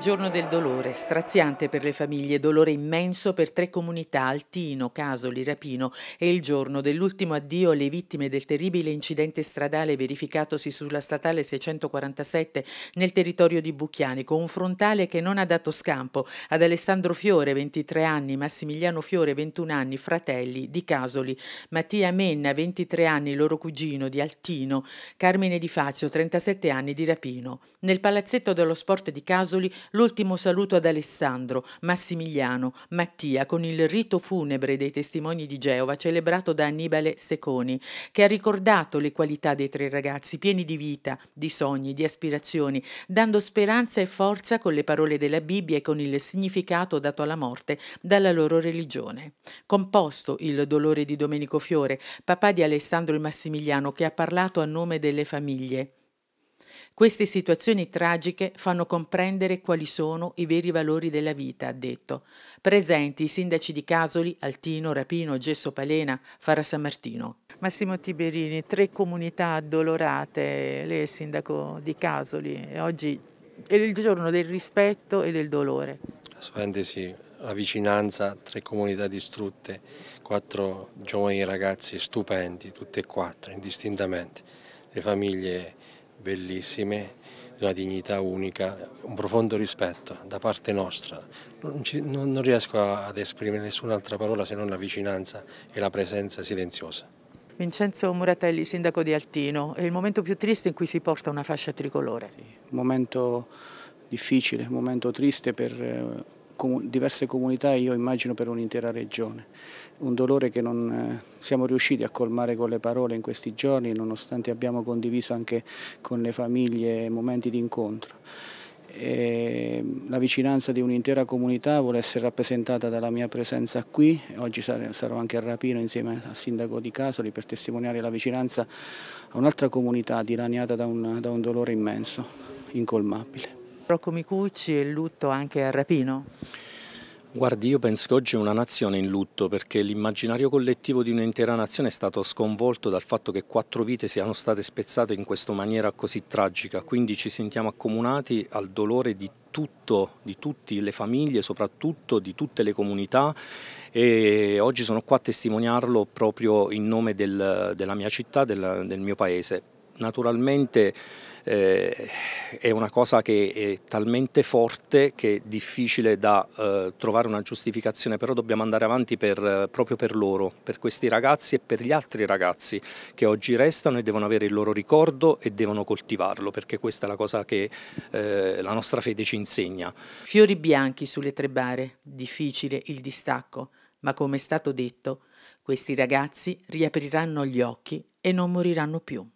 giorno del dolore, straziante per le famiglie, dolore immenso per tre comunità, Altino, Casoli, Rapino, è il giorno dell'ultimo addio alle vittime del terribile incidente stradale verificatosi sulla statale 647 nel territorio di Bucchiani, con un frontale che non ha dato scampo ad Alessandro Fiore, 23 anni, Massimiliano Fiore, 21 anni, fratelli di Casoli, Mattia Menna, 23 anni, loro cugino di Altino, Carmine Di Fazio, 37 anni di Rapino. Nel palazzetto dello sport di Casoli l'ultimo saluto ad Alessandro, Massimiliano, Mattia con il rito funebre dei testimoni di Geova celebrato da Annibale Seconi, che ha ricordato le qualità dei tre ragazzi pieni di vita, di sogni, di aspirazioni, dando speranza e forza con le parole della Bibbia e con il significato dato alla morte dalla loro religione. Composto il dolore di Domenico Fiore, papà di Alessandro e Massimiliano, che ha parlato a nome delle famiglie. Queste situazioni tragiche fanno comprendere quali sono i veri valori della vita, ha detto. Presenti i sindaci di Casoli, Altino, Rapino, Gesso Palena, Fara San Martino. Massimo Tiberini, tre comunità addolorate, lei è il sindaco di Casoli oggi è il giorno del rispetto e del dolore. Assolutamente sì, la vicinanza, tre comunità distrutte, quattro giovani ragazzi stupendi, tutte e quattro indistintamente, le famiglie bellissime, di una dignità unica, un profondo rispetto da parte nostra. Non, ci, non, non riesco ad esprimere nessun'altra parola se non la vicinanza e la presenza silenziosa. Vincenzo Muratelli, sindaco di Altino, è il momento più triste in cui si porta una fascia tricolore. Sì, un momento difficile, un momento triste per eh, diverse comunità io immagino per un'intera regione. Un dolore che non eh, siamo riusciti a colmare con le parole in questi giorni, nonostante abbiamo condiviso anche con le famiglie momenti di incontro. E ehm, la vicinanza di un'intera comunità vuole essere rappresentata dalla mia presenza qui, oggi sarò anche a Rapino insieme al sindaco di Casoli per testimoniare la vicinanza a un'altra comunità dilaniata da un, da un dolore immenso, incolmabile. Rocco Micucci e il lutto anche a Rapino? Guardi, io penso che oggi è una nazione in lutto perché l'immaginario collettivo di un'intera nazione è stato sconvolto dal fatto che quattro vite siano state spezzate in questa maniera così tragica, quindi ci sentiamo accomunati al dolore di tutto, di tutte le famiglie, soprattutto di tutte le comunità e oggi sono qua a testimoniarlo proprio in nome del, della mia città, del, del mio paese. Naturalmente eh, è una cosa che è talmente forte che è difficile da eh, trovare una giustificazione, però dobbiamo andare avanti per, eh, proprio per loro, per questi ragazzi e per gli altri ragazzi che oggi restano e devono avere il loro ricordo e devono coltivarlo, perché questa è la cosa che eh, la nostra fede ci insegna. Fiori bianchi sulle tre bare, difficile il distacco, ma come è stato detto, questi ragazzi riapriranno gli occhi e non moriranno più.